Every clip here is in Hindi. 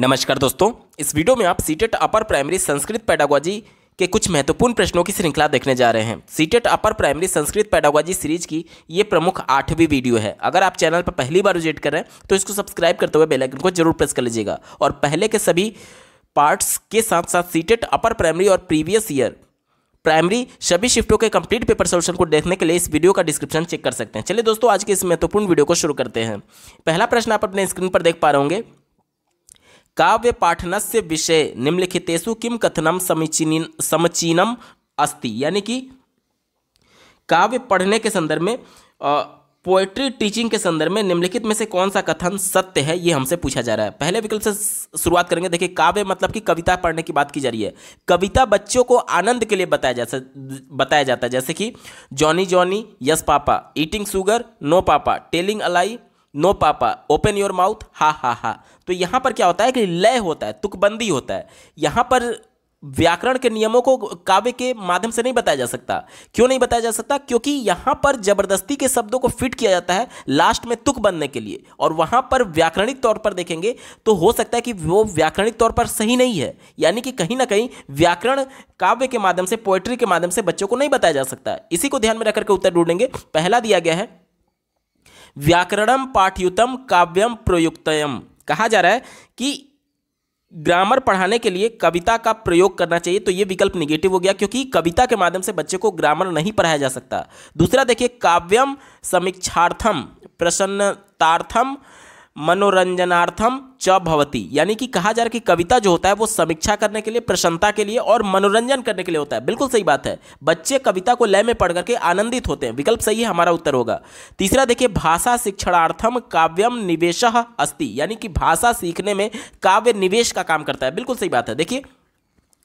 नमस्कार दोस्तों इस वीडियो में आप CTET upper primary Sanskrit pedagogy के कुछ महत्वपूर्ण प्रश्नों की श्रृंखला देखने जा रहे हैं CTET upper primary Sanskrit pedagogy series की ये प्रमुख आठवीं वीडियो है अगर आप चैनल पर पहली बार विजिट कर रहे हैं तो इसको सब्सक्राइब करते हुए बेलाइकन को जरूर प्रेस कर लीजिएगा और पहले के सभी पार्ट्स के साथ साथ सीटेट अपर प्राइमरी और प्रीवियस ईयर प्राइमरी सभी शिफ्टों के कंप्लीट पेपर सोल्यूशन को देखने के लिए इस वीडियो का डिस्क्रिप्शन चेक कर सकते हैं चलिए दोस्तों आज के इस महत्वपूर्ण वीडियो को शुरू करते हैं पहला प्रश्न आप अपने स्क्रीन पर देख पा रहे होंगे काव्य पाठनस्य विषय निम्नलिखितेषु किम कथनम समीचीन समचीनम अस्ति यानी कि काव्य पढ़ने के संदर्भ में पोएट्री टीचिंग के संदर्भ में निम्नलिखित में से कौन सा कथन सत्य है ये हमसे पूछा जा रहा है पहले विकल्प से शुरुआत करेंगे देखिए काव्य मतलब कि कविता पढ़ने की बात की जा रही है कविता बच्चों को आनंद के लिए बताया जा बताया जाता है जैसे कि Johnny Johnny yes papa eating sugar no papa telling a lie no papa open your mouth ha ha हा तो यहाँ पर क्या होता है कि लय होता है तुकबंदी होता है यहाँ पर व्याकरण के नियमों को काव्य के माध्यम से नहीं बताया जा सकता क्यों नहीं बताया जा सकता क्योंकि यहाँ पर जबरदस्ती के शब्दों को फिट किया जाता है लास्ट में तुक बनने के लिए और वहाँ पर व्याकरणिक तौर पर देखेंगे तो हो सकता है कि वो व्याकरणिक तौर पर सही नहीं है यानी कि कहीं ना कहीं व्याकरण काव्य के माध्यम से पोएट्री के माध्यम से बच्चों को नहीं बताया जा सकता इसी को ध्यान में रखकर के उत्तर ढूंढेंगे पहला दिया गया है व्याकरणम पाठ्युतम काव्यम प्रयुक्तम कहा जा रहा है कि ग्रामर पढ़ाने के लिए कविता का प्रयोग करना चाहिए तो ये विकल्प निगेटिव हो गया क्योंकि कविता के माध्यम से बच्चे को ग्रामर नहीं पढ़ाया जा सकता दूसरा देखिए काव्यम समीक्षार्थम प्रसन्नतार्थम मनोरंजनार्थम च भवती यानी कि कहा जा रहा है कि कविता जो होता है वो समीक्षा करने के लिए प्रशंसा के लिए और मनोरंजन करने के लिए होता है बिल्कुल सही बात है बच्चे कविता को लय में पढ़ करके आनंदित होते हैं विकल्प सही है हमारा उत्तर होगा तीसरा देखिए भाषा शिक्षणार्थम काव्यम निवेश अस्ति यानी कि भाषा सीखने में काव्य निवेश का काम करता है बिल्कुल सही बात है देखिए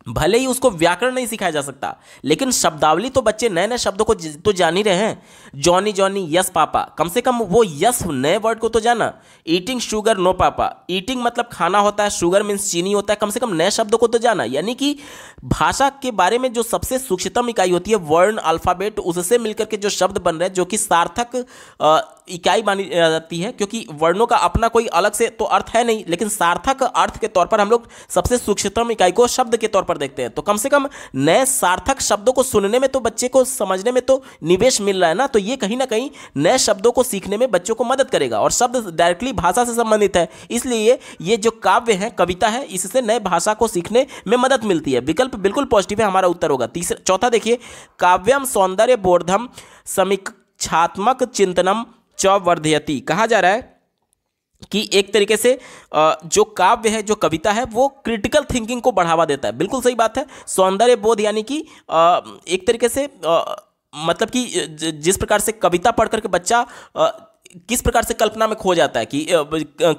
भले ही उसको व्याकरण नहीं सिखाया जा सकता लेकिन शब्दावली तो बच्चे नए नए शब्दों को तो जान ही रहे हैं जॉनी जॉनी यस पापा कम से कम वो यस नए वर्ड को तो जाना eating sugar no papa eating मतलब खाना होता है शुगर मीन्स चीनी होता है कम से कम नए शब्दों को तो जाना यानी कि भाषा के बारे में जो सबसे सूक्ष्मतम इकाई होती है वर्ण अल्फ़ाबेट उससे मिलकर के जो शब्द बन रहे हैं जो कि सार्थक इकाई मानी जाती है क्योंकि वर्णों का अपना कोई अलग से तो अर्थ है नहीं लेकिन सार्थक अर्थ के तौर पर हम लोग सबसे सूक्ष्मतम इकाई को शब्द के तौर पर पर देखते हैं तो कम से कम नए सार्थक शब्दों को सुनने में तो बच्चे को समझने में तो निवेश मिल रहा है ना तो ये कहीं ना कहीं नए शब्दों को सीखने में बच्चों को मदद करेगा और शब्द डायरेक्टली भाषा से संबंधित है इसलिए ये जो काव्य है कविता है इससे नए भाषा को सीखने में मदद मिलती है विकल्प बिल्कुल पॉजिटिव है हमारा उत्तर होगा तीसरा चौथा देखिए काव्यम सौंदर्य बोर्धम समीक्षात्मक चिंतनम च वर्धयती कहा जा रहा है कि एक तरीके से जो काव्य है जो कविता है वो क्रिटिकल थिंकिंग को बढ़ावा देता है बिल्कुल सही बात है सौंदर्य बोध यानी कि एक तरीके से मतलब कि जिस प्रकार से कविता पढ़ करके बच्चा किस प्रकार से कल्पना में खो जाता है कि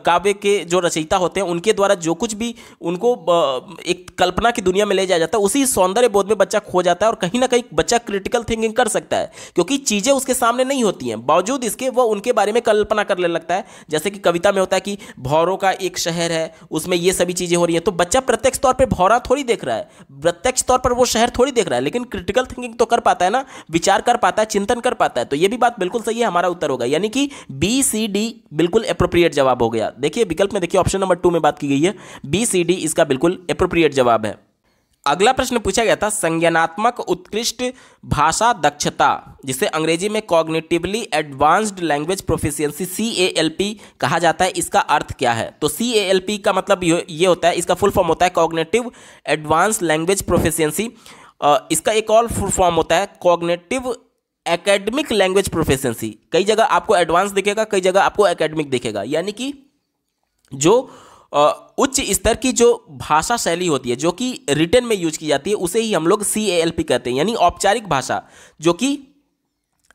काव्य के जो रचयिता होते हैं उनके द्वारा जो कुछ भी उनको एक कल्पना की दुनिया में ले जाया जाता है उसी सौंदर्य बोध में बच्चा खो जाता है और कहीं ना कहीं बच्चा क्रिटिकल थिंकिंग कर सकता है क्योंकि चीज़ें उसके सामने नहीं होती हैं बावजूद इसके वो उनके बारे में कल्पना करने लगता है जैसे कि कविता में होता है कि भौरों का एक शहर है उसमें ये सभी चीज़ें हो रही हैं तो बच्चा प्रत्यक्ष तौर पर भौरा थोड़ी देख रहा है प्रत्यक्ष तौर पर वो शहर थोड़ी देख रहा है लेकिन क्रिटिकल थिंकिंग तो कर पाता है ना विचार कर पाता है चिंतन कर पाता है तो ये भी बात बिल्कुल सही है हमारा उत्तर होगा यानी कि बी सी डी बिल्कुल अप्रोप्रिएट जवाब हो गया देखिए विकल्प में देखिए ऑप्शन नंबर टू में बात की गई है बी सी डी इसका बिल्कुल अप्रोप्रिएट जवाब है अगला प्रश्न पूछा गया था संज्ञानात्मक उत्कृष्ट भाषा दक्षता जिसे अंग्रेजी में cognitively advanced language proficiency C A L P कहा जाता है इसका अर्थ क्या है तो सी ए एल पी का मतलब ये होता है इसका फुल फॉर्म होता है कॉग्नेटिव एडवांस लैंग्वेज प्रोफिशियंसी इसका एक और फुल फॉर्म होता है कॉग्नेटिव एकेडमिक लैंग्वेज प्रोफेशनसी कई जगह आपको एडवांस दिखेगा कई जगह आपको एकेडमिक दिखेगा यानी कि जो उच्च स्तर की जो भाषा शैली होती है जो कि रिटर्न में यूज की जाती है उसे ही हम लोग सी ए एल पी कहते हैं यानी औपचारिक भाषा जो कि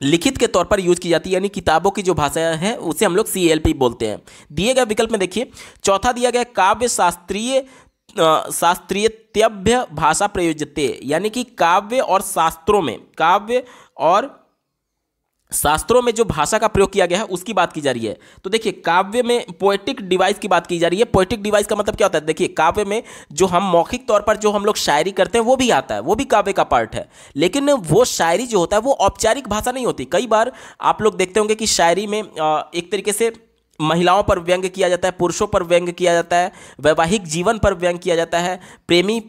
लिखित के तौर पर यूज की जाती है यानी किताबों की जो भाषा है उसे हम लोग सी एल पी बोलते हैं दिए गए विकल्प में देखिए चौथा दिया गया काव्य शास्त्रीय शास्त्रीय शास्त्रीयत्याभ्य भाषा प्रयोजते यानी कि काव्य और शास्त्रों में काव्य और शास्त्रों में जो भाषा का प्रयोग किया गया है उसकी बात की जा रही है तो देखिए काव्य में पोएटिक डिवाइस की बात की जा रही है पोएटिक डिवाइस का मतलब क्या होता है देखिए काव्य में जो हम मौखिक तौर पर जो हम लोग शायरी करते हैं वो भी आता है वो भी काव्य का पार्ट है लेकिन वो शायरी जो होता है वो औपचारिक भाषा नहीं होती कई बार आप लोग देखते होंगे कि शायरी में एक तरीके से महिलाओं पर व्यंग किया जाता है पुरुषों पर व्यंग किया जाता है वैवाहिक जीवन पर व्यंग किया जाता है प्रेमी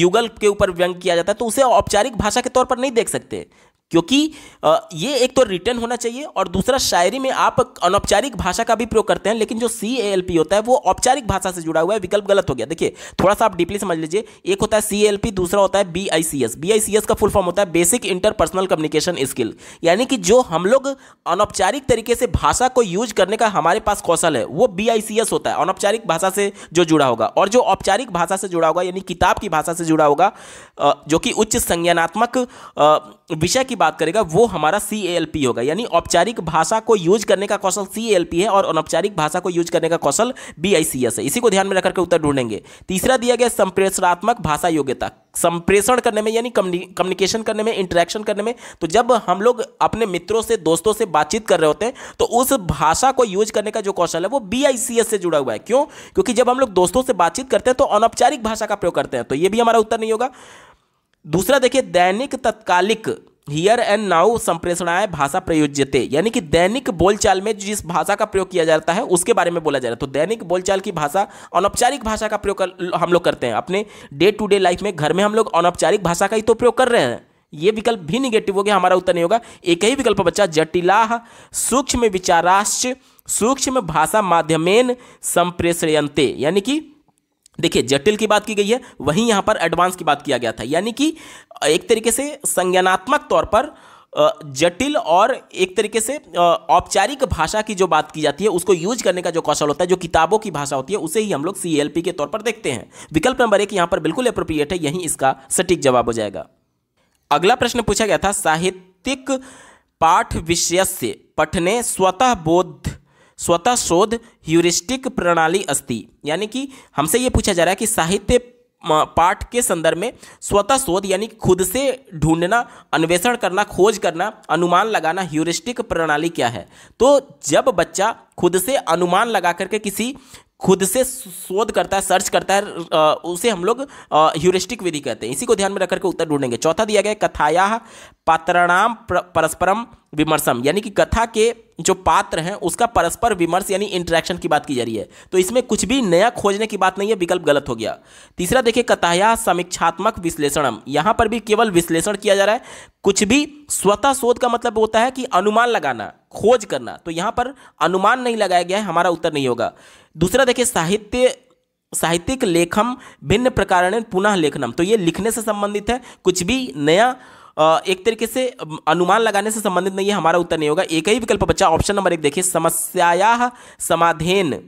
युगल के ऊपर व्यंग किया जाता है तो उसे औपचारिक भाषा के तौर पर नहीं देख सकते क्योंकि ये एक तो रिटर्न होना चाहिए और दूसरा शायरी में आप अनौपचारिक भाषा का भी प्रयोग करते हैं लेकिन जो सी ए एल पी होता है वो औपचारिक भाषा से जुड़ा हुआ है विकल्प गलत हो गया देखिए थोड़ा सा आप डीपली समझ लीजिए एक होता है सी एल पी दूसरा होता है B I C S B I C S का फुल फॉर्म होता है बेसिक इंटरपर्सनल कम्युनिकेशन स्किल यानी कि जो हम लोग अनौपचारिक तरीके से भाषा को यूज करने का हमारे पास कौशल है वो बी आई सी एस होता है अनौपचारिक भाषा से जो जुड़ा होगा और जो औपचारिक भाषा से जुड़ा होगा यानी किताब की भाषा से जुड़ा होगा जो कि उच्च संज्ञानात्मक विषय की बात करेगा वो हमारा सी होगा यानी औपचारिक भाषा को यूज करने का कौशल सी है और अनौपचारिक भाषा को यूज करने का कौशल बी है इसी को ध्यान में रखकर उत्तर ढूंढेंगे तीसरा दिया गया संप्रेषणात्मक भाषा योग्यता संप्रेषण करने में यानी कम्युनिकेशन करने में इंटरेक्शन करने में तो जब हम लोग अपने मित्रों से दोस्तों से बातचीत कर रहे होते हैं तो उस भाषा को यूज करने का जो कौशल है वो बी से जुड़ा हुआ है क्यों क्योंकि जब हम लोग दोस्तों से बातचीत करते हैं तो अनौपचारिक भाषा का प्रयोग करते हैं तो ये भी हमारा उत्तर नहीं होगा दूसरा देखिए दैनिक तत्कालिक हियर एंड नाउ संप्रेषणाएं भाषा प्रयोज्यते यानी कि दैनिक बोलचाल में जिस भाषा का प्रयोग किया जाता है उसके बारे में बोला जा रहा है तो दैनिक बोलचाल की भाषा अनौपचारिक भाषा का प्रयोग हम लोग करते हैं अपने डे टू डे लाइफ में घर में हम लोग अनौपचारिक भाषा का ही तो प्रयोग कर रहे हैं ये विकल्प भी निगेटिव हो गया हमारा उत्तर नहीं होगा एक ही विकल्प बच्चा जटिला सूक्ष्म विचाराश्च सूक्ष्म भाषा माध्यमेन संप्रेषयंते यानी कि देखिए जटिल की बात की गई है वहीं यहां पर एडवांस की बात किया गया था यानी कि एक तरीके से संज्ञानात्मक तौर पर जटिल और एक तरीके से औपचारिक भाषा की जो बात की जाती है उसको यूज करने का जो कौशल होता है जो किताबों की भाषा होती है उसे ही हम लोग सी के तौर पर देखते हैं विकल्प नंबर एक यहां पर बिल्कुल अप्रोप्रिएट है यही इसका सटीक जवाब हो जाएगा अगला प्रश्न पूछा गया था साहित्यिक पाठ विषय से पठने स्वतः बोध स्वतः शोध ह्यूरिस्टिक प्रणाली अस्ति यानी कि हमसे ये पूछा जा रहा है कि साहित्य पाठ के संदर्भ में स्वतः शोध यानी खुद से ढूंढना अन्वेषण करना खोज करना अनुमान लगाना ह्यूरिस्टिक प्रणाली क्या है तो जब बच्चा खुद से अनुमान लगा करके किसी खुद से शोध करता है सर्च करता है उसे हम लोग ह्यूरिस्टिक विधि कहते हैं इसी को ध्यान में रख करके उत्तर ढूंढेंगे चौथा दिया गया कथाया पात्रणाम परस्परम विमर्शम यानी कि कथा के जो पात्र हैं उसका परस्पर विमर्श यानी इंटरेक्शन की बात की जा रही है तो इसमें कुछ भी नया खोजने की बात नहीं है विकल्प गलत हो गया तीसरा देखिए कथाया समीक्षात्मक विश्लेषणम यहाँ पर भी केवल विश्लेषण किया जा रहा है कुछ भी स्वतः शोध का मतलब होता है कि अनुमान लगाना खोज करना तो यहाँ पर अनुमान नहीं लगाया गया है हमारा उत्तर नहीं होगा दूसरा देखिए साहित्य साहित्यिक लेखम भिन्न प्रकार पुनः लेखनम तो ये लिखने से संबंधित है कुछ भी नया एक तरीके से अनुमान लगाने से संबंधित नहीं है हमारा उत्तर नहीं होगा एक ही विकल्प बच्चा ऑप्शन नंबर एक देखिए समस्याया समाधेन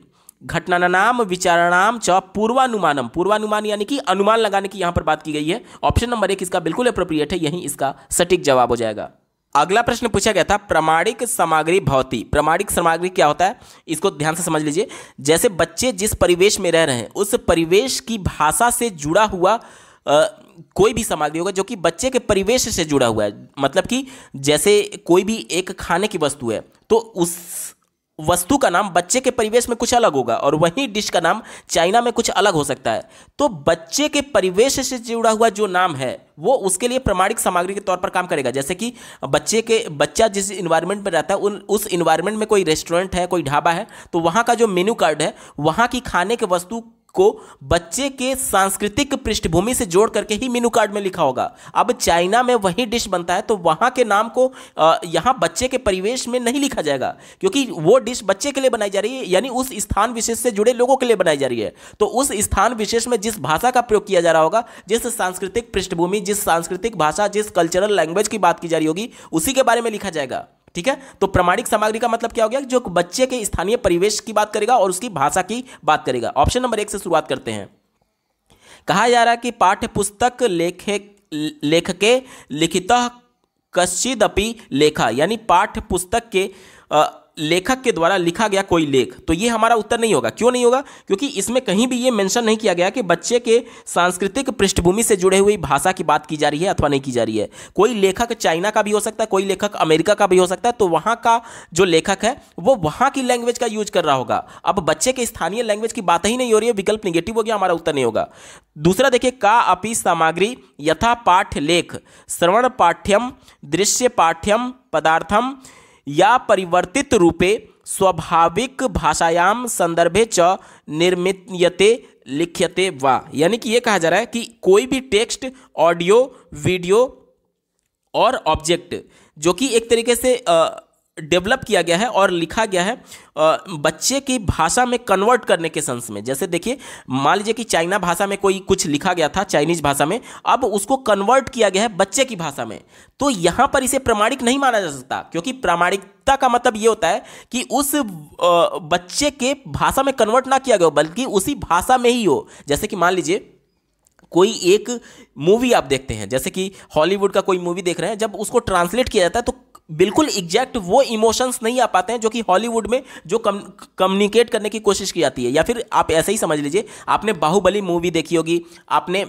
घटनानाम विचारणाम च पूर्वानुमानम पूर्वानुमान यानी कि अनुमान लगाने की यहां पर बात की गई है ऑप्शन नंबर एक इसका बिल्कुल अप्रोप्रिएट है यही इसका सटीक जवाब हो जाएगा अगला प्रश्न पूछा गया था प्रमाणिक सामग्री भौती प्रमाणिक सामग्री क्या होता है इसको ध्यान से समझ लीजिए जैसे बच्चे जिस परिवेश में रह रहे हैं उस परिवेश की भाषा से जुड़ा हुआ कोई भी सामग्री होगा जो कि बच्चे के परिवेश से जुड़ा हुआ है मतलब कि जैसे कोई भी एक खाने की वस्तु है तो उस वस्तु का नाम बच्चे के परिवेश में कुछ अलग होगा और वही डिश का नाम चाइना में कुछ अलग हो सकता है तो बच्चे के परिवेश से जुड़ा हुआ जो नाम है वो उसके लिए प्रमाणिक सामग्री के तौर पर काम करेगा जैसे कि बच्चे के बच्चा जिस इन्वायरमेंट में रहता है उन उस इन्वायरमेंट में कोई रेस्टोरेंट है कोई ढाबा है तो वहाँ का जो मेन्यू कार्ड है वहाँ की खाने के वस्तु को बच्चे के सांस्कृतिक पृष्ठभूमि से जोड़ करके ही मेनू कार्ड में लिखा होगा अब चाइना में वही डिश बनता है तो वहाँ के नाम को यहाँ बच्चे के परिवेश में नहीं लिखा जाएगा क्योंकि वो डिश बच्चे के लिए बनाई जा रही है यानी उस स्थान विशेष से जुड़े लोगों के लिए बनाई जा रही है तो उस स्थान विशेष में जिस भाषा का प्रयोग किया जा रहा होगा जिस सांस्कृतिक पृष्ठभूमि जिस सांस्कृतिक भाषा जिस कल्चरल लैंग्वेज की बात की जा रही होगी उसी के बारे में लिखा जाएगा ठीक है तो प्रमाणिक सामग्री का मतलब क्या हो गया जो बच्चे के स्थानीय परिवेश की बात करेगा और उसकी भाषा की बात करेगा ऑप्शन नंबर एक से शुरुआत करते हैं कहा जा रहा है कि पाठ्य पुस्तक लेख के लिखित कश्चिदपि लेखा यानी पाठ्य पुस्तक के लेखक के द्वारा लिखा गया कोई लेख तो ये हमारा उत्तर नहीं होगा क्यों नहीं होगा क्योंकि इसमें कहीं भी ये मेंशन नहीं किया गया कि बच्चे के सांस्कृतिक पृष्ठभूमि से जुड़े हुई भाषा की बात की जा रही है अथवा नहीं की जा रही है कोई लेखक चाइना का भी हो सकता है कोई लेखक अमेरिका का भी हो सकता है तो वहाँ का जो लेखक है वो वहाँ की लैंग्वेज का यूज कर रहा होगा अब बच्चे के स्थानीय लैंग्वेज की बात ही नहीं हो रही है विकल्प निगेटिव हो गया हमारा उत्तर नहीं होगा दूसरा देखिए का अपी सामग्री यथा पाठ्य लेख श्रवण पाठ्यम दृश्य पाठ्यम पदार्थम या परिवर्तित रूपे स्वाभाविक भाषायाम संदर्भे च निर्मित लिख्यते वा यानी कि ये कहा जा रहा है कि कोई भी टेक्स्ट ऑडियो वीडियो और ऑब्जेक्ट जो कि एक तरीके से आ, डेवलप किया गया है और लिखा गया है बच्चे की भाषा में कन्वर्ट करने के सेंस में जैसे देखिए मान लीजिए कि चाइना भाषा में कोई कुछ लिखा गया था चाइनीज भाषा में अब उसको कन्वर्ट किया गया है बच्चे की भाषा में तो यहाँ पर इसे प्रामाणिक नहीं माना जा सकता क्योंकि प्रामाणिकता का मतलब ये होता है कि उस बच्चे के भाषा में कन्वर्ट ना किया गया हो बल्कि उसी भाषा में ही हो जैसे कि मान लीजिए कोई एक मूवी आप देखते हैं जैसे कि हॉलीवुड का कोई मूवी देख रहे हैं जब उसको ट्रांसलेट किया जाता है तो बिल्कुल एग्जैक्ट वो इमोशंस नहीं आ पाते हैं जो कि हॉलीवुड में जो कम कम्युनिकेट करने की कोशिश की जाती है या फिर आप ऐसे ही समझ लीजिए आपने बाहुबली मूवी देखी होगी आपने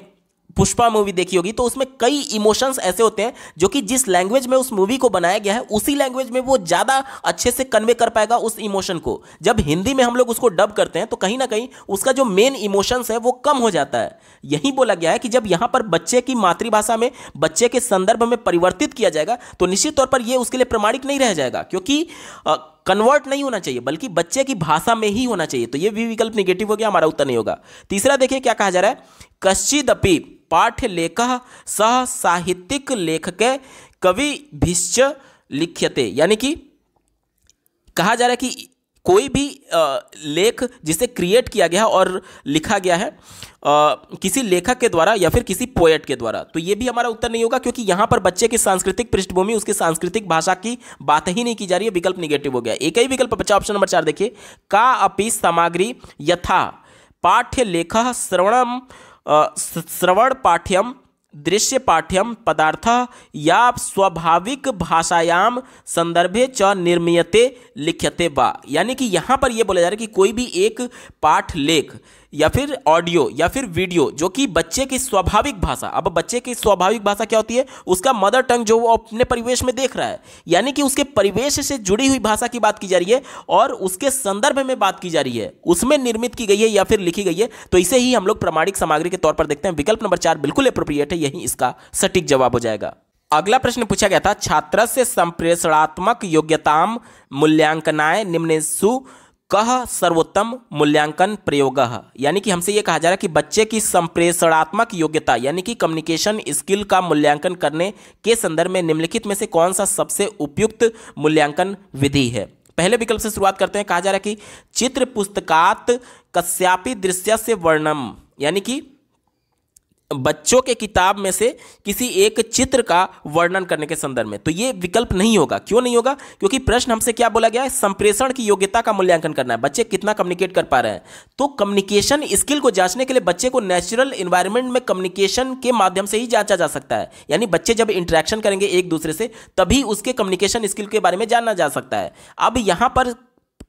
पुष्पा मूवी देखी होगी तो उसमें कई इमोशंस ऐसे होते हैं जो कि जिस लैंग्वेज में उस मूवी को बनाया गया है उसी लैंग्वेज में वो ज़्यादा अच्छे से कन्वे कर पाएगा उस इमोशन को जब हिंदी में हम लोग उसको डब करते हैं तो कहीं ना कहीं उसका जो मेन इमोशंस है वो कम हो जाता है यही बोला गया है कि जब यहाँ पर बच्चे की मातृभाषा में बच्चे के संदर्भ में परिवर्तित किया जाएगा तो निश्चित तौर पर यह उसके लिए प्रमाणिक नहीं रह जाएगा क्योंकि कन्वर्ट नहीं होना चाहिए बल्कि बच्चे की भाषा में ही होना चाहिए तो ये भी विकल्प निगेटिव हो गया हमारा उत्तर नहीं होगा तीसरा देखिए क्या कहा जा रहा है कश्चिदपि पाठ्य लेख सह साहित्यिक लेखक कवि भिश्च लिख्यते यानी कि कहा जा रहा है कि कोई भी लेख जिसे क्रिएट किया गया है और लिखा गया है आ, किसी लेखक के द्वारा या फिर किसी पोएट के द्वारा तो ये भी हमारा उत्तर नहीं होगा क्योंकि यहाँ पर बच्चे की सांस्कृतिक पृष्ठभूमि उसकी सांस्कृतिक भाषा की बात ही नहीं की जा रही है विकल्प निगेटिव हो गया एक ही विकल्प बच्चा ऑप्शन नंबर चार देखिए का अपी सामग्री यथा पाठ्य लेख श्रवणम श्रवण पाठ्यम दृश्य पाठ्यम पदार्थ या स्वाभाविक भाषायाम संदर्भे च निर्मियते लिख्यते वा यानी कि यहाँ पर यह बोला जा रहा है कि कोई भी एक पाठ लेख या फिर ऑडियो या फिर वीडियो जो कि बच्चे की स्वाभाविक भाषा अब बच्चे की स्वाभाविक भाषा क्या होती है उसका मदर टंग जो वो अपने परिवेश में देख रहा है यानी कि उसके परिवेश से जुड़ी हुई भाषा की बात की जा रही है और उसके संदर्भ में बात की जा रही है उसमें निर्मित की गई है या फिर लिखी गई है तो इसे ही हम लोग प्रमाणिक सामग्री के तौर पर देखते हैं विकल्प नंबर चार बिल्कुल अप्रोप्रिएट है यही इसका सटीक जवाब हो जाएगा अगला प्रश्न पूछा गया था छात्र से संप्रेषणात्मक योग्यता मूल्यांकनाएं निम्न सु कह सर्वोत्तम मूल्यांकन प्रयोग यानी कि हमसे ये कहा जा रहा है कि बच्चे की संप्रेषणात्मक योग्यता यानी कि कम्युनिकेशन स्किल का मूल्यांकन करने के संदर्भ में निम्नलिखित में से कौन सा सबसे उपयुक्त मूल्यांकन विधि है पहले विकल्प से शुरुआत करते हैं कहा जा रहा है कि चित्र पुस्तकात कश्यापी दृश्य से वर्णम यानी कि बच्चों के किताब में से किसी एक चित्र का वर्णन करने के संदर्भ में तो ये विकल्प नहीं होगा क्यों नहीं होगा क्योंकि प्रश्न हमसे क्या बोला गया है संप्रेषण की योग्यता का मूल्यांकन करना है बच्चे कितना कम्युनिकेट कर पा रहे हैं तो कम्युनिकेशन स्किल को जांचने के लिए बच्चे को नेचुरल इन्वायरमेंट में कम्युनिकेशन के माध्यम से ही जांचा जा सकता है यानी बच्चे जब इंटरेक्शन करेंगे एक दूसरे से तभी उसके कम्युनिकेशन स्किल के बारे में जाना जा सकता है अब यहां पर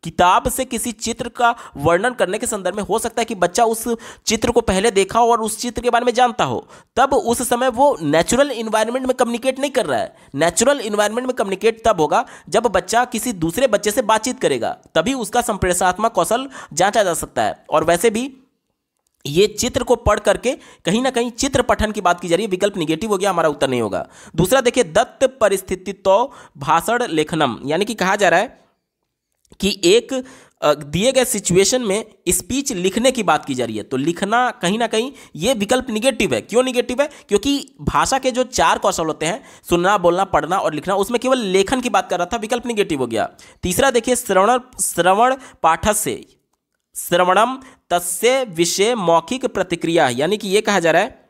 किताब से किसी चित्र का वर्णन करने के संदर्भ में हो सकता है कि बच्चा उस चित्र को पहले देखा हो और उस चित्र के बारे में जानता हो तब उस समय वो नेचुरल इन्वायरमेंट में कम्युनिकेट नहीं कर रहा है नेचुरल इन्वायरमेंट में कम्युनिकेट तब होगा जब बच्चा किसी दूसरे बच्चे से बातचीत करेगा तभी उसका संप्रेषात्मक कौशल जांचा जा सकता है और वैसे भी ये चित्र को पढ़ करके कहीं ना कहीं चित्र पठन की बात की जा रही है विकल्प निगेटिव हो गया हमारा उत्तर नहीं होगा दूसरा देखिए दत्त परिस्थितित्व भाषण लेखनम यानी कि कहा जा रहा है कि एक दिए गए सिचुएशन में स्पीच लिखने की बात की जा रही है तो लिखना कहीं ना कहीं ये विकल्प निगेटिव है क्यों निगेटिव है क्योंकि भाषा के जो चार कौशल होते हैं सुनना बोलना पढ़ना और लिखना उसमें केवल लेखन की बात कर रहा था विकल्प निगेटिव हो गया तीसरा देखिए श्रवण श्रवण पाठक से श्रवणम तस्य विषय मौखिक प्रतिक्रिया यानी कि यह कहा जा रहा है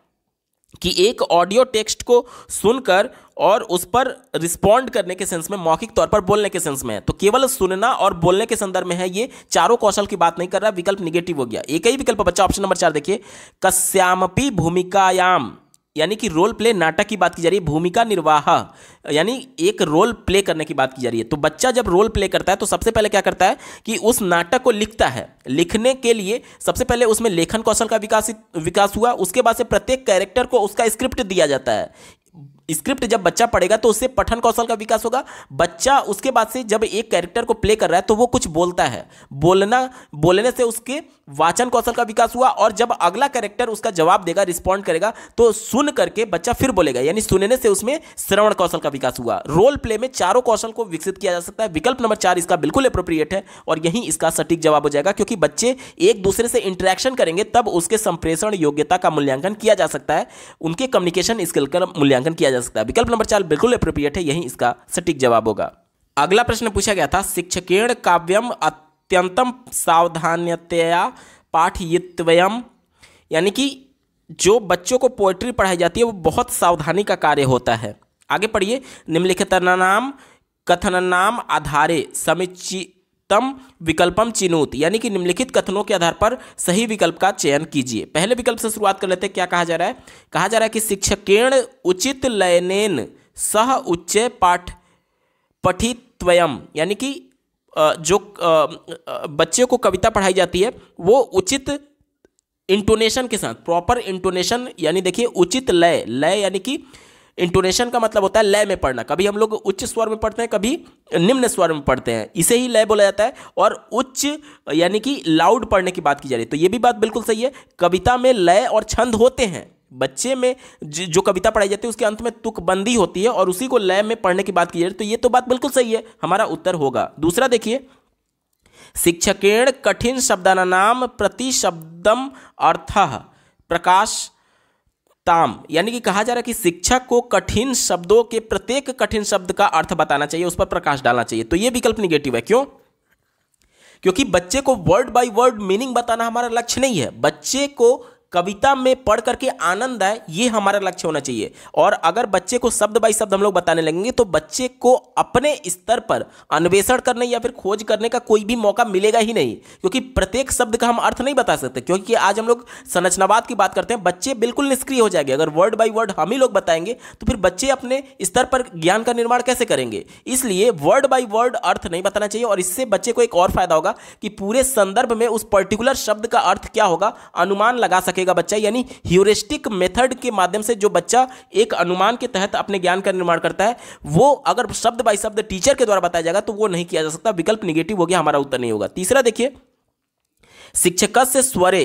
कि एक ऑडियो टेक्स्ट को सुनकर और उस पर रिस्पॉन्ड करने के सेंस में मौखिक तौर पर बोलने के सेंस में है तो केवल सुनना और बोलने के संदर्भ में है ये चारों कौशल की बात नहीं कर रहा विकल्प निगेटिव हो गया एक ही विकल्प बच्चा ऑप्शन नंबर चार देखिए कश्यामपी भूमिकायाम यानी कि रोल प्ले नाटक की बात की जा रही है भूमिका निर्वाह यानी एक रोल प्ले करने की बात की जा रही है तो बच्चा जब रोल प्ले करता है तो सबसे पहले क्या करता है कि उस नाटक को लिखता है लिखने के लिए सबसे पहले उसमें लेखन कौशल का विकासित विकास हुआ उसके बाद से प्रत्येक कैरेक्टर को उसका स्क्रिप्ट दिया जाता है स्क्रिप्ट जब बच्चा पढ़ेगा तो उससे पठन कौशल का विकास होगा बच्चा उसके बाद से जब एक कैरेक्टर को प्ले कर रहा है तो वो कुछ बोलता है बोलना बोलने से उसके वाचन कौशल का विकास हुआ और जब अगला कैरेक्टर उसका जवाब देगा रिस्पॉन्ड करेगा तो सुन करके बच्चा फिर बोलेगा यानी सुनने से उसमें श्रवण कौशल का विकास हुआ रोल प्ले में चारों कौशल को विकसित किया जा सकता है विकल्प नंबर चार इसका बिल्कुल अप्रोप्रिएट है और यही इसका सटीक जवाब हो जाएगा क्योंकि बच्चे एक दूसरे से इंटरेक्शन करेंगे तब उसके संप्रेषण योग्यता का मूल्यांकन किया जा सकता है उनके कम्युनिकेशन स्किल का मूल्यांकन किया जा सकता है विकल्प नंबर चार बिल्कुल अप्रोप्रिएट है यही इसका सटीक जवाब होगा अगला प्रश्न पूछा गया था शिक्षकेण काव्यम अत्यंतम सावधान्यतया पाठयित्वयम यानी कि जो बच्चों को पोएट्री पढ़ाई जाती है वो बहुत सावधानी का कार्य होता है आगे पढ़िए निम्नलिखित नाम कथन नाम आधारे समीची उत्तम विकल्पम चिन्हुत यानी कि निम्नलिखित कथनों के आधार पर सही विकल्प का चयन कीजिए पहले विकल्प से शुरुआत कर लेते हैं क्या कहा जा रहा है कहा जा रहा है कि शिक्षकेण उचित लयनेन सह उच्च पाठ पठित्वयम यानी कि जो बच्चे को कविता पढ़ाई जाती है वो उचित इंटोनेशन के साथ प्रॉपर इंटोनेशन यानी देखिए उचित लय लय यानी कि इंटोनेशन का मतलब होता है लय में पढ़ना कभी हम लोग उच्च स्वर में पढ़ते हैं कभी निम्न स्वर में पढ़ते हैं इसे ही लय बोला जाता है और उच्च यानी कि लाउड पढ़ने की बात की जा रही है तो ये भी बात बिल्कुल सही है कविता में लय और छंद होते हैं बच्चे में जो कविता पढ़ाई जाती है उसके अंत में तुकबंदी होती है और उसी को लय में पढ़ने की बात की जा रही है तो ये तो बात बिल्कुल सही है हमारा उत्तर होगा दूसरा देखिए शिक्षकेण कठिन नाम प्रति शब्दम अर्थ प्रकाश ताम यानी कि कहा जा रहा है कि शिक्षक को कठिन शब्दों के प्रत्येक कठिन शब्द का अर्थ बताना चाहिए उस पर प्रकाश डालना चाहिए तो यह विकल्प निगेटिव है क्यों क्योंकि बच्चे को वर्ड बाय वर्ड मीनिंग बताना हमारा लक्ष्य नहीं है बच्चे को कविता में पढ़ करके आनंद आए ये हमारा लक्ष्य होना चाहिए और अगर बच्चे को शब्द बाई शब्द हम लोग बताने लगेंगे तो बच्चे को अपने स्तर पर अन्वेषण करने या फिर खोज करने का कोई भी मौका मिलेगा ही नहीं क्योंकि प्रत्येक शब्द का हम अर्थ नहीं बता सकते क्योंकि आज हम लोग संरचनावाद की बात करते हैं बच्चे बिल्कुल निष्क्रिय हो जाएंगे अगर वर्ड बाई वर्ड हम ही लोग बताएंगे तो फिर बच्चे अपने स्तर पर ज्ञान का निर्माण कैसे करेंगे इसलिए वर्ड बाई वर्ड अर्थ नहीं बताना चाहिए और इससे बच्चे को एक और फायदा होगा कि पूरे संदर्भ में उस पर्टिकुलर शब्द का अर्थ क्या होगा अनुमान लगा सके समझेगा बच्चा यानी ह्यूरिस्टिक मेथड के माध्यम से जो बच्चा एक अनुमान के तहत अपने ज्ञान का निर्माण करता है वो अगर शब्द बाई शब्द टीचर के द्वारा बताया जाएगा तो वो नहीं किया जा सकता विकल्प निगेटिव हो गया हमारा उत्तर नहीं होगा तीसरा देखिए शिक्षक से स्वरे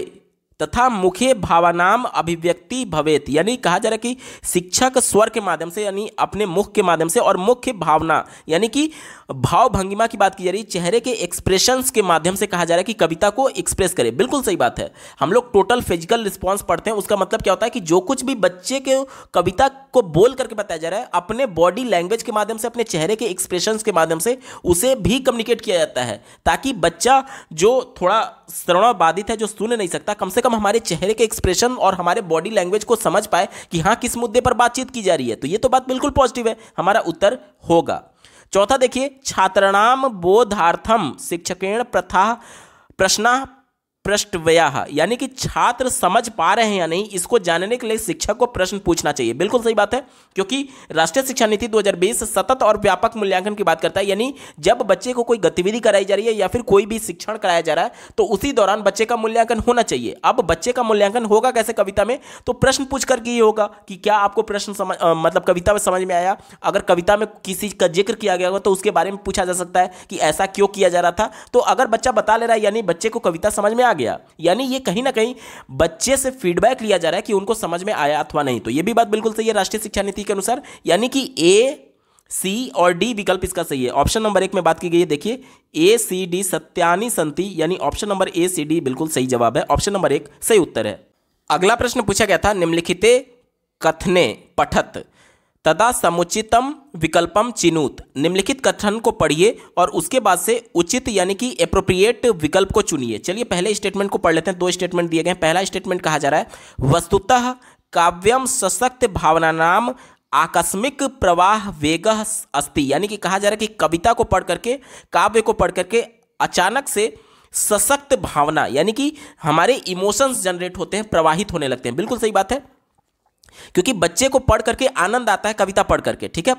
तथा मुखे भावनाम अभिव्यक्ति भवेत यानी कहा जा रहा है कि शिक्षक स्वर के माध्यम से यानी अपने मुख के माध्यम से और मुख्य भावना यानी कि भाव भंगिमा की बात की जा रही है चेहरे के एक्सप्रेशंस के माध्यम से कहा जा रहा है कि कविता को एक्सप्रेस करे बिल्कुल सही बात है हम लोग टोटल फिजिकल रिस्पॉन्स पढ़ते हैं उसका मतलब क्या होता है कि जो कुछ भी बच्चे के कविता को बोल करके बताया जा रहा है अपने बॉडी लैंग्वेज के माध्यम से अपने चेहरे के एक्सप्रेशन के माध्यम से उसे भी कम्युनिकेट किया जाता है ताकि बच्चा जो थोड़ा श्रवण बाधित है जो सुन नहीं सकता कम से कम कम हमारे चेहरे के एक्सप्रेशन और हमारे बॉडी लैंग्वेज को समझ पाए कि हाँ किस मुद्दे पर बातचीत की जा रही है तो ये तो बात बिल्कुल पॉजिटिव है हमारा उत्तर होगा चौथा देखिए छात्राणाम बोधार्थम शिक्षकेण प्रथा प्रश्न प्रश्नवया यानी कि छात्र समझ पा रहे हैं या नहीं इसको जानने के लिए शिक्षक को प्रश्न पूछना चाहिए बिल्कुल सही बात है क्योंकि राष्ट्रीय शिक्षा नीति 2020 सतत और व्यापक मूल्यांकन की बात करता है यानी जब बच्चे को कोई गतिविधि कराई जा रही है या फिर कोई भी शिक्षण कराया जा रहा है तो उसी दौरान बच्चे का मूल्यांकन होना चाहिए अब बच्चे का मूल्यांकन होगा कैसे कविता में तो प्रश्न पूछ करके ये होगा कि क्या आपको प्रश्न समझ मतलब कविता में समझ में आया अगर कविता में किसी का जिक्र किया गया होगा तो उसके बारे में पूछा जा सकता है कि ऐसा क्यों किया जा रहा था तो अगर बच्चा बता ले रहा है यानी बच्चे को कविता समझ में आ गया यानी ये कहीं ना कहीं बच्चे से फीडबैक लिया जा रहा है कि उनको समझ में आया अथवा नहीं तो ये भी बात बिल्कुल सही है राष्ट्रीय शिक्षा नीति के अनुसार यानी कि ए सी और डी विकल्प इसका सही है ऑप्शन नंबर एक में बात की गई है देखिए ए सी डी सत्यानी संति यानी option number A C D बिल्कुल सही जवाब है ऑप्शन नंबर एक सही उत्तर है अगला प्रश्न पूछा गया था निम्नलिखित कथने पठत तदा समुचितम विकल्पम चिनुत निम्नलिखित कथन को पढ़िए और उसके बाद से उचित यानी कि अप्रोप्रिएट विकल्प को चुनिए चलिए पहले स्टेटमेंट को पढ़ लेते हैं दो स्टेटमेंट दिए गए हैं पहला स्टेटमेंट कहा जा रहा है वस्तुतः काव्यम सशक्त भावना नाम आकस्मिक प्रवाह वेग अस्ति यानी कि कहा जा रहा है कि कविता को पढ़ करके काव्य को पढ़ करके अचानक से सशक्त भावना यानी कि हमारे इमोशंस जनरेट होते हैं प्रवाहित होने लगते हैं बिल्कुल सही बात है क्योंकि बच्चे को पढ़ करके आनंद आता है कविता पढ़ करके ठीक है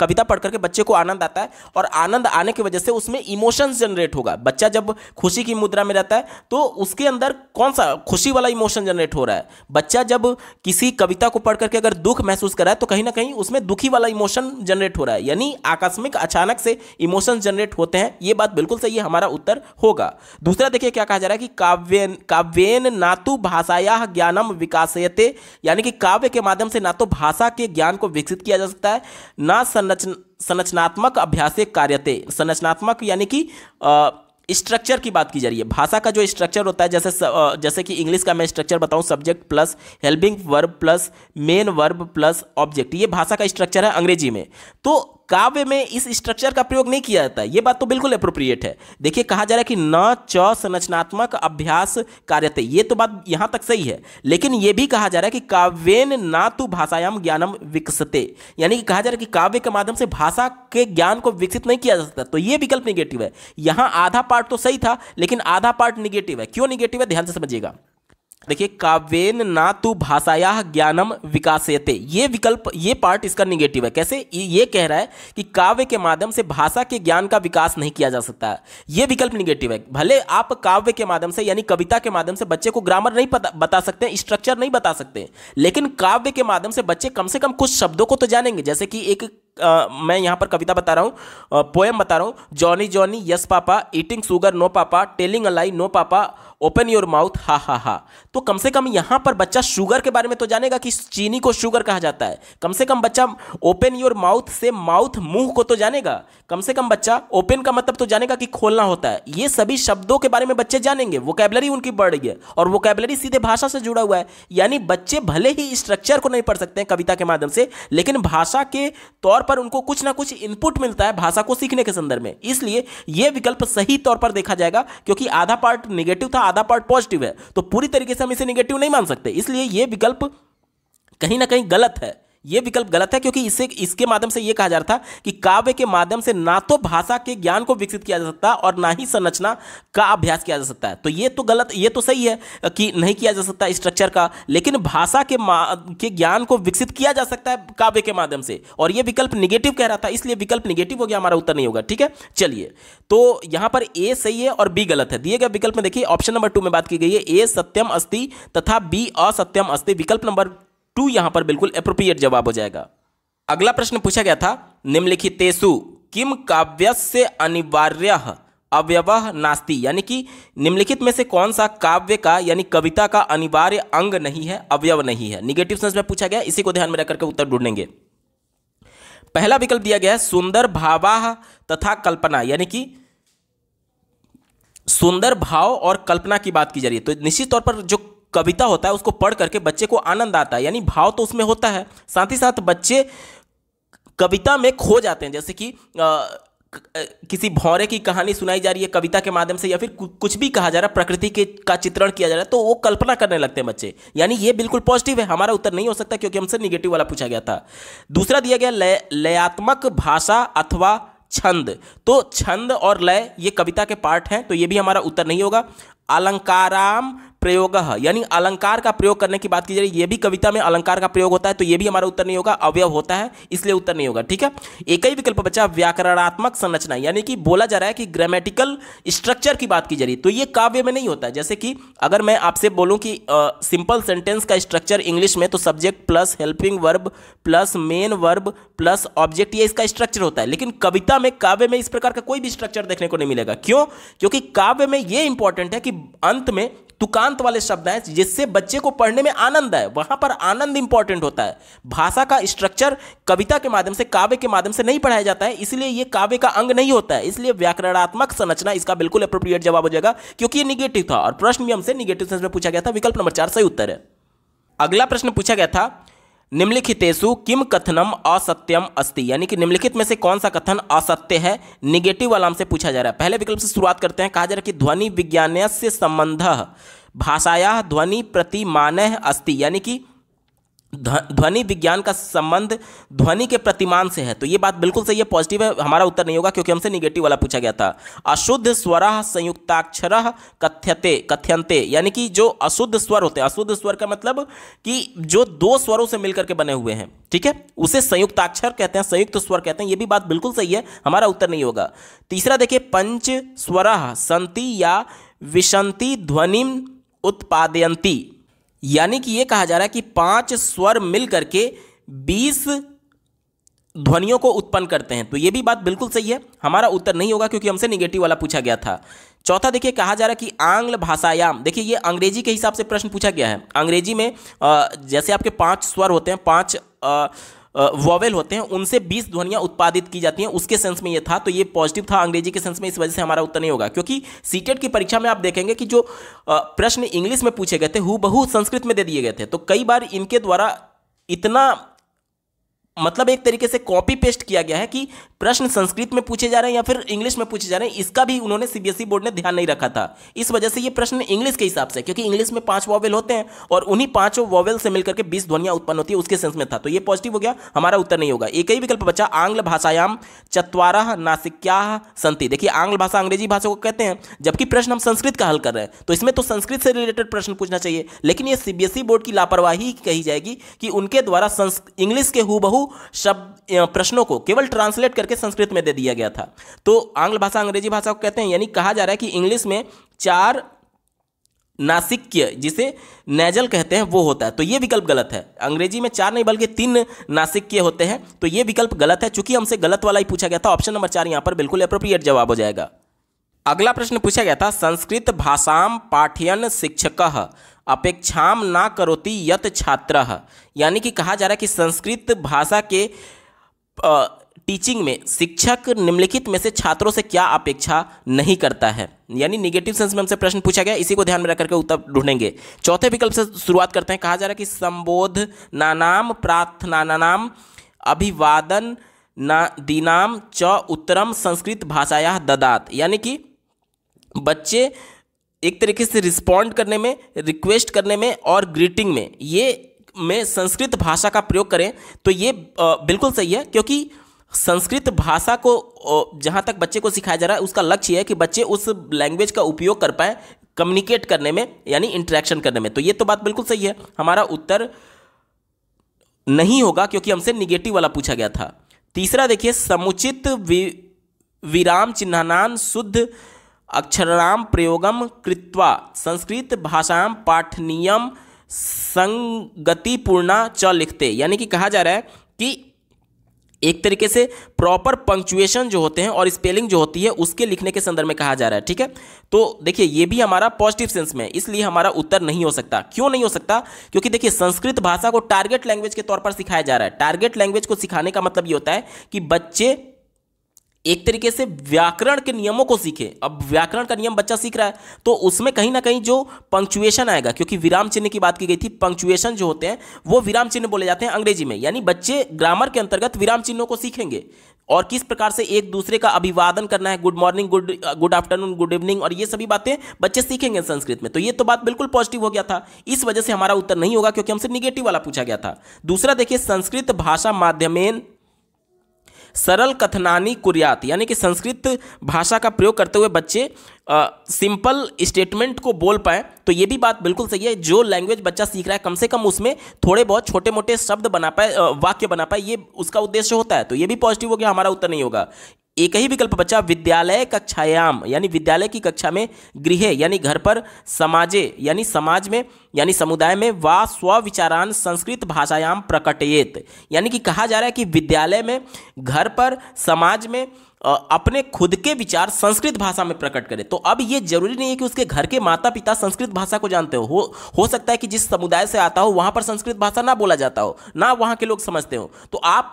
कविता पढ़ करके बच्चे को आनंद आता है और आनंद आने की वजह से उसमें इमोशंस जनरेट होगा बच्चा जब खुशी की मुद्रा में रहता है तो उसके अंदर कौन सा खुशी वाला इमोशन जनरेट हो रहा है बच्चा जब किसी कविता को पढ़ करके अगर दुख महसूस कर रहा है तो कहीं ना कहीं उसमें दुखी वाला इमोशन जनरेट हो रहा है यानी आकस्मिक अचानक से इमोशन जनरेट होते हैं ये बात बिल्कुल सही है हमारा उत्तर होगा दूसरा देखिए क्या कहा जा रहा है कि काव्य काव्यन नातु भाषाया ज्ञानम विकासयते यानी कि काव्य के माध्यम से ना तो भाषा के ज्ञान को विकसित किया जा सकता है ना संरचन संरचनात्मक अभ्यास कार्यते संरचनात्मक यानी कि स्ट्रक्चर की बात की जा रही है भाषा का जो स्ट्रक्चर होता है जैसे जैसे कि इंग्लिश का मैं स्ट्रक्चर बताऊं subject plus helping verb plus main verb plus object ये भाषा का स्ट्रक्चर है अंग्रेजी में तो काव्य में इस स्ट्रक्चर का प्रयोग नहीं किया जाता ये बात तो बिल्कुल अप्रोप्रिएट है देखिए कहा जा रहा है कि न च संरचनात्मक अभ्यास कार्यते ये तो बात यहाँ तक सही है लेकिन ये भी कहा जा रहा है कि काव्यन ना तो भाषायाम ज्ञानम विकसते यानी कि कहा जा रहा है कि काव्य के माध्यम से भाषा के ज्ञान को विकसित नहीं किया जा सकता तो ये विकल्प निगेटिव है यहाँ आधा पार्ट तो सही था लेकिन आधा पार्ट निगेटिव है क्यों निगेटिव है ध्यान से समझिएगा देखिए काव्यन ना तो भाषाया ज्ञानम विकासयते ये विकल्प ये पार्ट इसका निगेटिव है कैसे ये कह रहा है कि काव्य के माध्यम से भाषा के ज्ञान का विकास नहीं किया जा सकता है ये विकल्प निगेटिव है भले आप काव्य के माध्यम से यानी कविता के माध्यम से बच्चे को ग्रामर नहीं पता बता सकते स्ट्रक्चर नहीं बता सकते लेकिन काव्य के माध्यम से बच्चे कम से कम कुछ शब्दों को तो जानेंगे जैसे कि एक आ, मैं यहाँ पर कविता बता रहा हूँ पोएम बता रहा हूँ Johnny Johnny yes papa eating sugar no papa telling a lie no papa open your mouth ha ha हा तो कम से कम यहाँ पर बच्चा शुगर के बारे में तो जानेगा कि चीनी को शुगर कहा जाता है कम से कम बच्चा ओपन योर माउथ से माउथ मुंह को तो जानेगा कम से कम बच्चा ओपन का मतलब तो जानेगा कि खोलना होता है ये सभी शब्दों के बारे में बच्चे जानेंगे वोकेबलरी उनकी बढ़ गई है और वोकेबलरी सीधे भाषा से जुड़ा हुआ है यानी बच्चे भले ही स्ट्रक्चर को नहीं पढ़ सकते हैं कविता के माध्यम से लेकिन भाषा के तौर पर उनको कुछ ना कुछ इनपुट मिलता है भाषा को सीखने के संदर्भ में इसलिए यह विकल्प सही तौर पर देखा जाएगा क्योंकि आधा पार्ट निगेटिव था आधा पार्ट पॉजिटिव है तो पूरी तरीके से हम इसे निगेटिव नहीं मान सकते इसलिए यह विकल्प कहीं ना कहीं गलत है यह विकल्प गलत है क्योंकि इसे इसके माध्यम से यह कहा जा रहा था कि काव्य के माध्यम से ना तो भाषा के ज्ञान को विकसित किया जा सकता और ना ही संरचना का अभ्यास किया जा सकता है तो यह तो गलत यह तो सही है कि नहीं किया जा सकता स्ट्रक्चर का लेकिन भाषा के के ज्ञान को विकसित किया जा सकता है काव्य के माध्यम से और यह विकल्प निगेटिव कह रहा था इसलिए विकल्प निगेटिव हो गया हमारा उत्तर नहीं होगा ठीक है चलिए तो यहां पर ए सही है और बी गलत है दिए गए विकल्प में देखिए ऑप्शन नंबर टू में बात की गई है ए सत्यम अस्थि तथा बी असत्यम अस्थि विकल्प नंबर टू यहां पर बिल्कुल अप्रोप्रिएट जवाब हो जाएगा अगला प्रश्न पूछा गया था निम्नलिखित तेसु किम काव्य से अनिवार्य अवयव नास्ति यानी कि निम्नलिखित में से कौन सा काव्य का यानी कविता का अनिवार्य अंग नहीं है अवयव नहीं है निगेटिव सेंस में पूछा गया इसी को ध्यान में रखकर उत्तर ढूंढेंगे पहला विकल्प दिया गया है सुंदर भावाह तथा कल्पना यानी कि सुंदर भाव और कल्पना की बात की जा रही है तो निश्चित तौर पर जो कविता होता है उसको पढ़ करके बच्चे को आनंद आता है यानी भाव तो उसमें होता है साथ ही साथ बच्चे कविता में खो जाते हैं जैसे कि आ, किसी भौरे की कहानी सुनाई जा रही है कविता के माध्यम से या फिर कुछ भी कहा जा रहा है प्रकृति के का चित्रण किया जा रहा है तो वो कल्पना करने लगते हैं बच्चे यानी ये बिल्कुल पॉजिटिव है हमारा उत्तर नहीं हो सकता क्योंकि हमसे निगेटिव वाला पूछा गया था दूसरा दिया गया लय लयात्मक भाषा अथवा छंद तो छंद और लय ये कविता के पार्ट हैं तो ये भी हमारा उत्तर नहीं होगा अलंकाराम प्रयोग यानी अलंकार का प्रयोग करने की बात की जा रही है यह भी कविता में अलंकार का प्रयोग होता है तो ये भी हमारा उत्तर नहीं होगा अवयव होता है इसलिए उत्तर नहीं होगा ठीक है एक ही विकल्प बचा व्याकरणात्मक संरचना यानी कि बोला जा रहा है कि ग्रामेटिकल स्ट्रक्चर की बात की जा रही है तो ये काव्य में नहीं होता जैसे कि अगर मैं आपसे बोलूँ कि सिंपल सेंटेंस का स्ट्रक्चर इंग्लिश में तो subject plus helping verb plus main verb plus object ये इसका स्ट्रक्चर होता है लेकिन कविता में काव्य में इस प्रकार का कोई भी स्ट्रक्चर देखने को नहीं मिलेगा क्यों क्योंकि काव्य में ये इंपॉर्टेंट है कि अंत में तुकांत वाले शब्द हैं जिससे बच्चे को पढ़ने में आनंद है वहाँ पर आनंद इंपॉर्टेंट होता है भाषा का स्ट्रक्चर कविता के माध्यम से काव्य के माध्यम से नहीं पढ़ाया जाता है इसलिए ये काव्य का अंग नहीं होता है इसलिए व्याकरणात्मक संरचना इसका बिल्कुल अप्रोप्रिएट जवाब हो जाएगा क्योंकि ये निगेटिव था और प्रश्न भी हमसे निगेटिव सेंस में पूछा गया था विकल्प नंबर चार सही उत्तर है अगला प्रश्न पूछा गया था निम्नलिखितेषु किम कथनम असत्यम अस्ति यानी कि निम्नलिखित में से कौन सा कथन असत्य है निगेटिव वाला हमसे पूछा जा रहा है पहले विकल्प से शुरुआत करते हैं कहा जा रहा है कि ध्वनि विज्ञान से संबंध भाषाया ध्वनि प्रतिमान अस्ति यानी कि ध्वनि विज्ञान का संबंध ध्वनि के प्रतिमान से है तो ये बात बिल्कुल सही है पॉजिटिव है हमारा उत्तर नहीं होगा क्योंकि हमसे निगेटिव वाला पूछा गया था अशुद्ध स्वर संयुक्ताक्षर कथ्यते कथ्यंते यानी कि जो अशुद्ध स्वर होते हैं अशुद्ध स्वर का मतलब कि जो दो स्वरों से मिलकर के बने हुए हैं ठीक है उसे संयुक्ताक्षर कहते हैं संयुक्त स्वर कहते हैं ये भी बात बिल्कुल सही है हमारा उत्तर नहीं होगा तीसरा देखिए पंच स्वर संति या विशंति ध्वनि उत्पादयंती यानी कि यह कहा जा रहा है कि पांच स्वर मिल करके बीस ध्वनियों को उत्पन्न करते हैं तो यह भी बात बिल्कुल सही है हमारा उत्तर नहीं होगा क्योंकि हमसे निगेटिव वाला पूछा गया था चौथा देखिए कहा जा रहा है कि आंग्ल भाषायाम देखिए ये अंग्रेजी के हिसाब से प्रश्न पूछा गया है अंग्रेजी में जैसे आपके पांच स्वर होते हैं पांच वॉवेल होते हैं उनसे बीस ध्वनिया उत्पादित की जाती हैं उसके सेंस में ये था तो ये पॉजिटिव था अंग्रेजी के सेंस में इस वजह से हमारा उत्तर नहीं होगा क्योंकि सीटेट e की परीक्षा में आप देखेंगे कि जो प्रश्न इंग्लिश में पूछे गए थे हु संस्कृत में दे दिए गए थे तो कई बार इनके द्वारा इतना मतलब एक तरीके से कॉपी पेस्ट किया गया है कि प्रश्न संस्कृत में पूछे जा रहे हैं या फिर इंग्लिश में पूछे जा रहे हैं इसका भी उन्होंने सीबीएसई e बोर्ड ने ध्यान नहीं रखा था इस वजह से ये प्रश्न इंग्लिश के हिसाब से क्योंकि इंग्लिश में पांच वॉवेल होते हैं और उन्हीं पांचों वॉवेल से मिलकर के बीस ध्वनियां उत्पन्न होती है उसके सेंस में था तो ये पॉजिटिव हो गया हमारा उत्तर नहीं होगा एक ही विकल्प बच्चा आंग्ल भाषायाम चतवार नासिक्या संति देखिए आंग्ल भाषा अंग्रेजी भाषा को कहते हैं जबकि प्रश्न हम संस्कृत का हल कर रहे हैं तो इसमें तो संस्कृत से रिलेटेड प्रश्न पूछना चाहिए लेकिन ये सीबीएसई e बोर्ड की लापरवाही कही जाएगी कि उनके द्वारा इंग्लिश के हु शब्द प्रश्नों को केवल ट्रांसलेट कर करके संस्कृत में दे दिया गया था तो आंग्ल भाषा अंग्रेजी भाषा को कहते हैं यानी कहा जा रहा है कि इंग्लिश में चार नासिक्य जिसे नेजल कहते हैं वो होता है तो ये विकल्प गलत है अंग्रेजी में चार नहीं बल्कि तीन नासिक्य होते हैं तो ये विकल्प गलत है चूंकि हमसे गलत वाला ही पूछा गया था ऑप्शन नंबर चार यहाँ पर बिल्कुल अप्रोप्रिएट जवाब हो जाएगा अगला प्रश्न पूछा गया था संस्कृत भाषाम पाठ्यन शिक्षक अपेक्षाम ना करोती यत छात्र यानी कि कहा जा रहा है कि संस्कृत भाषा के आ, टीचिंग में शिक्षक निम्नलिखित में से छात्रों से क्या अपेक्षा नहीं करता है यानी निगेटिव सेंस में हमसे प्रश्न पूछा गया इसी को ध्यान में रखकर के उत्तर ढूंढेंगे चौथे विकल्प से शुरुआत करते हैं कहा जा रहा है कि संबोध नानाम प्रार्थना नानाम अभिवादन ना दीनाम च उत्तरम संस्कृत भाषाया ददात यानी कि बच्चे एक तरीके से रिस्पॉन्ड करने में रिक्वेस्ट करने में और ग्रीटिंग में ये में संस्कृत भाषा का प्रयोग करें तो ये बिल्कुल सही है क्योंकि संस्कृत भाषा को जहाँ तक बच्चे को सिखाया जा रहा है उसका लक्ष्य है कि बच्चे उस लैंग्वेज का उपयोग कर पाएँ कम्युनिकेट करने में यानी इंटरेक्शन करने में तो ये तो बात बिल्कुल सही है हमारा उत्तर नहीं होगा क्योंकि हमसे निगेटिव वाला पूछा गया था तीसरा देखिए समुचित वि, विराम चिन्हानान शुद्ध अक्षराम प्रयोगम कृत्वा संस्कृत भाषा पाठनीयम संगतिपूर्णा च लिखते यानी कि कहा जा रहा है कि एक तरीके से प्रॉपर पंक्चुएशन जो होते हैं और स्पेलिंग जो होती है उसके लिखने के संदर्भ में कहा जा रहा है ठीक है तो देखिए ये भी हमारा पॉजिटिव सेंस में इसलिए हमारा उत्तर नहीं हो सकता क्यों नहीं हो सकता क्योंकि देखिए संस्कृत भाषा को टारगेट लैंग्वेज के तौर पर सिखाया जा रहा है टारगेट लैंग्वेज को सिखाने का मतलब ये होता है कि बच्चे एक तरीके से व्याकरण के नियमों को सीखे अब व्याकरण का नियम बच्चा सीख रहा है तो उसमें कहीं ना कहीं जो पंक्चुएशन आएगा क्योंकि विराम चिन्ह की बात की गई थी पंक्चुएशन जो होते हैं वो विराम चिन्ह बोले जाते हैं अंग्रेजी में यानी बच्चे ग्रामर के अंतर्गत विराम चिन्हों को सीखेंगे और किस प्रकार से एक दूसरे का अभिवादन करना है good morning good good afternoon good evening और ये सभी बातें बच्चे सीखेंगे संस्कृत में तो ये तो बात बिल्कुल पॉजिटिव हो गया था इस वजह से हमारा उत्तर नहीं होगा क्योंकि हमसे निगेटिव वाला पूछा गया था दूसरा देखिए संस्कृत भाषा माध्यमेन सरल कथनानी कुरियात यानी कि संस्कृत भाषा का प्रयोग करते हुए बच्चे आ, सिंपल स्टेटमेंट को बोल पाए तो ये भी बात बिल्कुल सही है जो लैंग्वेज बच्चा सीख रहा है कम से कम उसमें थोड़े बहुत छोटे मोटे शब्द बना पाए वाक्य बना पाए ये उसका उद्देश्य होता है तो ये भी पॉजिटिव हो गया हमारा उत्तर नहीं होगा एक ही विकल्प बच्चा विद्यालय कक्षायाम यानी विद्यालय की कक्षा में गृह यानी घर पर समाजे यानी समाज में यानी समुदाय में व स्वविचारान संस्कृत भाषायाम प्रकटयेत यानी कि कहा जा रहा है कि विद्यालय में घर पर समाज में अपने खुद के विचार संस्कृत भाषा में प्रकट करें तो अब ये जरूरी नहीं है कि उसके घर के माता पिता संस्कृत भाषा को जानते हो हो, हो सकता है कि जिस समुदाय से आता हो वहाँ पर संस्कृत भाषा ना बोला जाता हो ना वहाँ के लोग समझते हो तो आप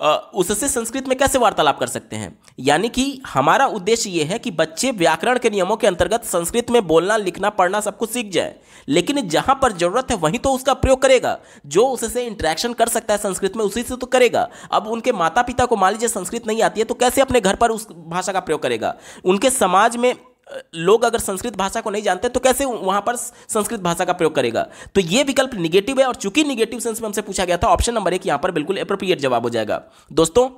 उससे संस्कृत में कैसे वार्तालाप कर सकते हैं यानी कि हमारा उद्देश्य यह है कि बच्चे व्याकरण के नियमों के अंतर्गत संस्कृत में बोलना लिखना पढ़ना सब कुछ सीख जाए लेकिन जहाँ पर ज़रूरत है वहीं तो उसका प्रयोग करेगा जो उससे इंट्रैक्शन कर सकता है संस्कृत में उसी से तो करेगा अब उनके माता पिता को मान लीजिए संस्कृत नहीं आती है तो कैसे अपने घर पर उस भाषा का प्रयोग करेगा उनके समाज में लोग अगर संस्कृत भाषा को नहीं जानते तो कैसे वहां पर संस्कृत भाषा का प्रयोग करेगा तो यह विकल्प निगेटिव है और चूंकि निगेटिव सेंस में हमसे पूछा गया था ऑप्शन नंबर एक यहां पर बिल्कुल अप्रोप्रिएट जवाब हो जाएगा दोस्तों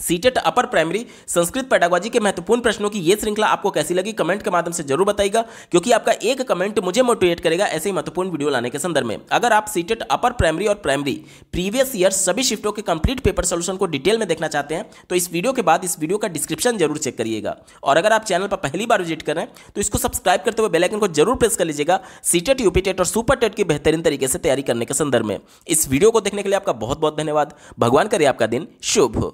CTET upper primary Sanskrit pedagogy के महत्वपूर्ण प्रश्नों की यह श्रृंखला आपको कैसी लगी कमेंट के माध्यम से जरूर बताएगा क्योंकि आपका एक कमेंट मुझे मोटिवेट करेगा ऐसे ही महत्वपूर्ण वीडियो लाने के संदर्भ में अगर आप सीटेट अपर प्राइमरी और प्राइमरी प्रीवियस ईयर सभी शिफ्टों के कंप्लीट पेपर सोल्यूशन को डिटेल में देखना चाहते हैं तो इस वीडियो के बाद इस वीडियो का डिस्क्रिप्शन जरूर चेक करिएगा और अगर आप चैनल पर पहली बार विजिट करें तो इसको सब्सक्राइब करते हुए बेलाइकन को जरूर प्रेस कर लीजिएगा सीटेट यूपीटेट और सुपर टेट की बेहतरीन तरीके से तैयारी करने के संदर्भ में इस वीडियो को देखने के लिए आपका बहुत बहुत धन्यवाद भगवान करे आपका दिन शुभ